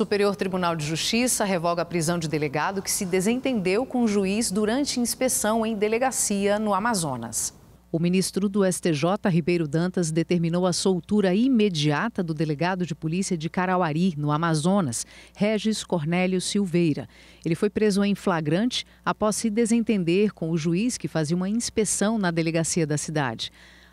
Superior Tribunal de Justiça revoga a prisão de delegado que se desentendeu com o juiz durante inspeção em delegacia no Amazonas. O ministro do STJ, Ribeiro Dantas, determinou a soltura imediata do delegado de polícia de Carauari, no Amazonas, Regis Cornélio Silveira. Ele foi preso em flagrante após se desentender com o juiz que fazia uma inspeção na delegacia da cidade.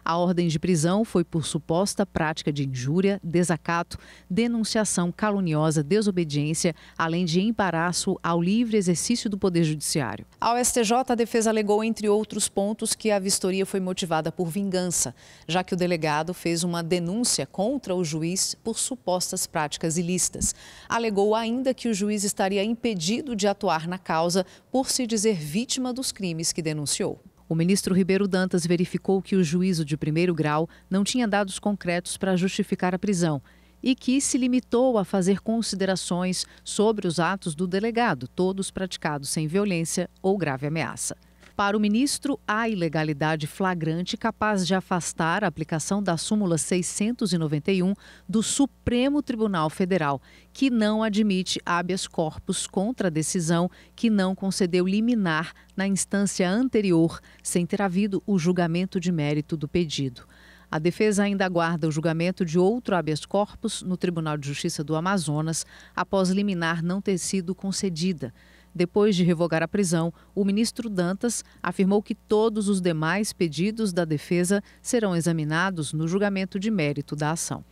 A ordem de prisão foi por suposta prática de injúria, desacato, denunciação caluniosa, desobediência, além de embaraço ao livre exercício do Poder Judiciário. Ao STJ, a defesa alegou, entre outros pontos, que a vistoria foi motivada por vingança, já que o delegado fez uma denúncia contra o juiz por supostas práticas ilícitas. Alegou ainda que o juiz estaria impedido de atuar na causa por se dizer vítima dos crimes que denunciou. O ministro Ribeiro Dantas verificou que o juízo de primeiro grau não tinha dados concretos para justificar a prisão e que se limitou a fazer considerações sobre os atos do delegado, todos praticados sem violência ou grave ameaça. Para o ministro, há ilegalidade flagrante capaz de afastar a aplicação da súmula 691 do Supremo Tribunal Federal, que não admite habeas corpus contra a decisão que não concedeu liminar na instância anterior, sem ter havido o julgamento de mérito do pedido. A defesa ainda aguarda o julgamento de outro habeas corpus no Tribunal de Justiça do Amazonas, após liminar não ter sido concedida. Depois de revogar a prisão, o ministro Dantas afirmou que todos os demais pedidos da defesa serão examinados no julgamento de mérito da ação.